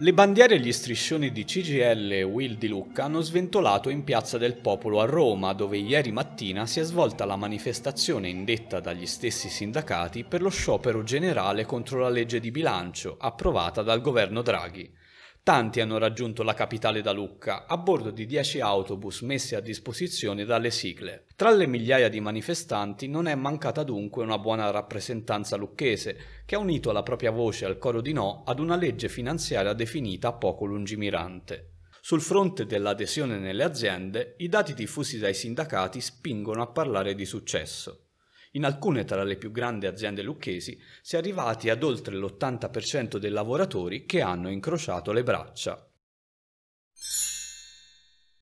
Le bandiere e gli striscioni di CGL e Will di Lucca hanno sventolato in Piazza del Popolo a Roma, dove ieri mattina si è svolta la manifestazione indetta dagli stessi sindacati per lo sciopero generale contro la legge di bilancio, approvata dal governo Draghi tanti hanno raggiunto la capitale da Lucca a bordo di 10 autobus messi a disposizione dalle sigle. Tra le migliaia di manifestanti non è mancata dunque una buona rappresentanza lucchese, che ha unito la propria voce al coro di no ad una legge finanziaria definita poco lungimirante. Sul fronte dell'adesione nelle aziende, i dati diffusi dai sindacati spingono a parlare di successo. In alcune tra le più grandi aziende lucchesi si è arrivati ad oltre l'80% dei lavoratori che hanno incrociato le braccia.